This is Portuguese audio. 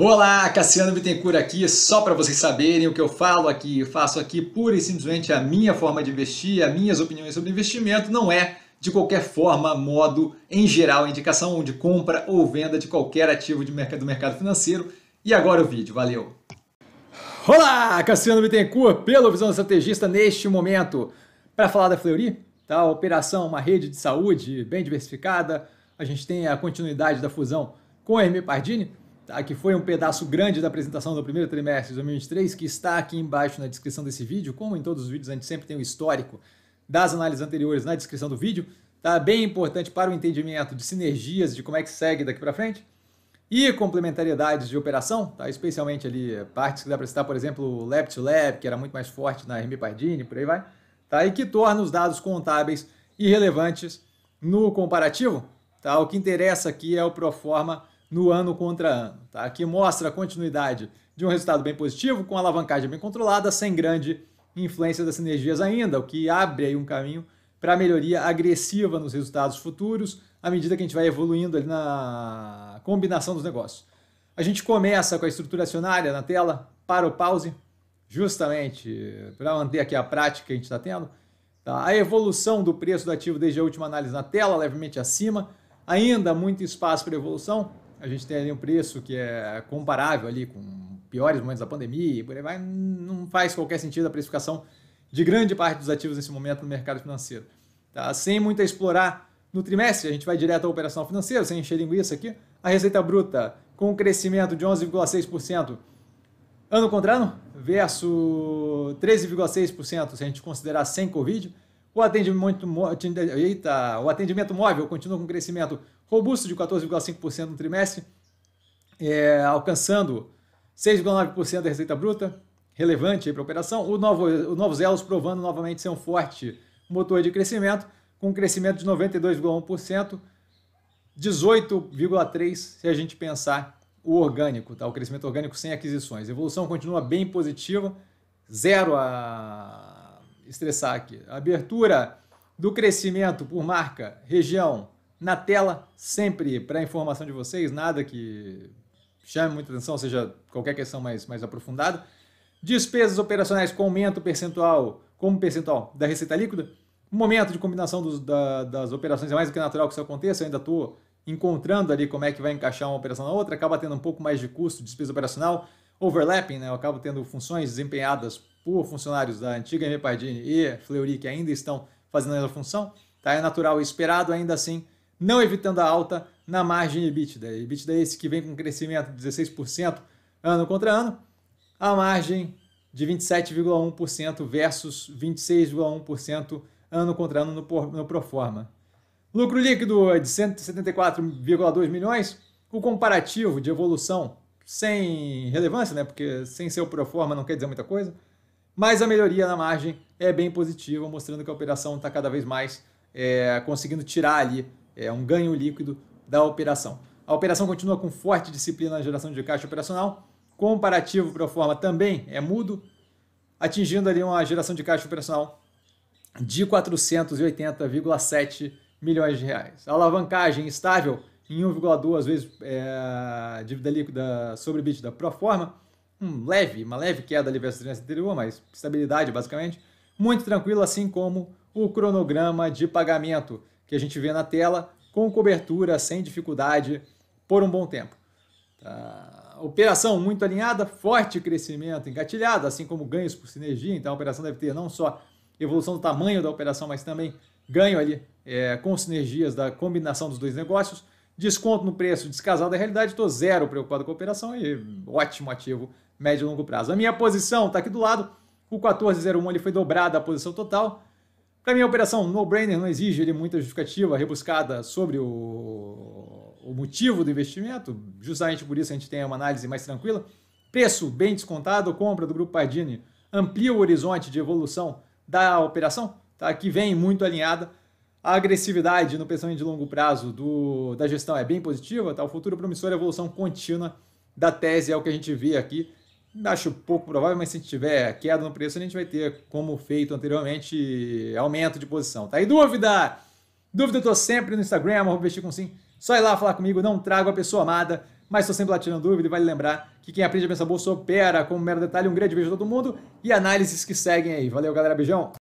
Olá, Cassiano Bittencourt aqui, só para vocês saberem o que eu falo aqui, eu faço aqui pura e simplesmente a minha forma de investir, as minhas opiniões sobre investimento, não é de qualquer forma, modo, em geral, indicação de compra ou venda de qualquer ativo de mercado, do mercado financeiro. E agora o vídeo, valeu! Olá, Cassiano Bittencourt, pelo Visão Estrategista, neste momento, para falar da Fleury, tá? operação, uma rede de saúde bem diversificada, a gente tem a continuidade da fusão com a Hermé Pardini, tá? que foi um pedaço grande da apresentação do primeiro trimestre de 2023, que está aqui embaixo na descrição desse vídeo. Como em todos os vídeos, a gente sempre tem o histórico das análises anteriores na descrição do vídeo. Tá bem importante para o entendimento de sinergias, de como é que segue daqui para frente. E complementariedades de operação, tá? especialmente ali eh, partes que dá para citar, por exemplo, lab to lab, que era muito mais forte na Rmi Pardini, por aí vai, tá? e que torna os dados contábeis irrelevantes no comparativo. Tá? O que interessa aqui é o pro forma no ano contra ano, tá? que mostra a continuidade de um resultado bem positivo, com alavancagem bem controlada, sem grande influência das sinergias ainda, o que abre aí um caminho para melhoria agressiva nos resultados futuros, à medida que a gente vai evoluindo ali na combinação dos negócios. A gente começa com a estrutura acionária na tela, para o pause, justamente para manter aqui a prática que a gente está tendo. Tá? A evolução do preço do ativo desde a última análise na tela, levemente acima, ainda muito espaço para evolução, a gente tem ali um preço que é comparável ali com piores momentos da pandemia e por aí vai, não faz qualquer sentido a precificação de grande parte dos ativos nesse momento no mercado financeiro. Tá? Sem muito explorar no trimestre, a gente vai direto à operação financeira, sem encher linguiça aqui, a receita bruta com um crescimento de 11,6% ano contra ano, versus 13,6% se a gente considerar sem Covid, o atendimento, eita, o atendimento móvel continua com um crescimento robusto de 14,5% no trimestre, é, alcançando 6,9% da receita bruta, relevante para a operação. O, novo, o Novos Elos provando novamente ser um forte motor de crescimento, com um crescimento de 92,1%, 18,3% se a gente pensar o orgânico, tá? o crescimento orgânico sem aquisições. A evolução continua bem positiva, zero a estressar aqui. Abertura do crescimento por marca, região, na tela, sempre para informação de vocês, nada que chame muita atenção, seja qualquer questão mais, mais aprofundada. Despesas operacionais com aumento percentual, como percentual da receita líquida. Momento de combinação dos, da, das operações é mais do que natural que isso aconteça, eu ainda estou encontrando ali como é que vai encaixar uma operação na outra, acaba tendo um pouco mais de custo, despesa operacional overlapping, né? Eu acabo tendo funções desempenhadas por funcionários da antiga Pardini e Fleury que ainda estão fazendo essa função, tá? É natural e esperado, ainda assim, não evitando a alta na margem EBITDA. EBITDA é esse que vem com crescimento de 16% ano contra ano, a margem de 27,1% versus 26,1% ano contra ano no, no Proforma. Lucro líquido é de 174,2 milhões, o comparativo de evolução sem relevância, né? porque sem ser o pro forma não quer dizer muita coisa, mas a melhoria na margem é bem positiva, mostrando que a operação está cada vez mais é, conseguindo tirar ali é, um ganho líquido da operação. A operação continua com forte disciplina na geração de caixa operacional, comparativo pro forma também é mudo, atingindo ali uma geração de caixa operacional de 480,7 milhões de reais. A alavancagem estável em 1,2 vezes é, dívida líquida sobre da pro forma, um leve, uma leve queda ali versus trimestre anterior, mas estabilidade basicamente, muito tranquilo, assim como o cronograma de pagamento que a gente vê na tela, com cobertura, sem dificuldade, por um bom tempo. Tá. Operação muito alinhada, forte crescimento engatilhado, assim como ganhos por sinergia, então a operação deve ter não só evolução do tamanho da operação, mas também ganho ali é, com sinergias da combinação dos dois negócios. Desconto no preço descasado da realidade, estou zero preocupado com a operação e ótimo ativo médio e longo prazo. A minha posição está aqui do lado, o 1401 ele foi dobrada a posição total. Para mim, a operação no-brainer não exige ele muita justificativa rebuscada sobre o, o motivo do investimento, justamente por isso a gente tem uma análise mais tranquila. Preço bem descontado, compra do Grupo Pardini amplia o horizonte de evolução da operação, tá? que vem muito alinhada a agressividade no pensamento de longo prazo do, da gestão é bem positiva, tá? o futuro promissor é a evolução contínua da tese é o que a gente vê aqui. Acho pouco provável, mas se tiver queda no preço, a gente vai ter, como feito anteriormente, aumento de posição. Tá? E dúvida? Dúvida eu tô sempre no Instagram, vestir com sim. Só ir lá falar comigo, não trago a pessoa amada, mas estou sempre lá tirando dúvida e vale lembrar que quem aprende a pensar bolsa opera como mero detalhe. Um grande beijo a todo mundo e análises que seguem aí. Valeu, galera. Beijão!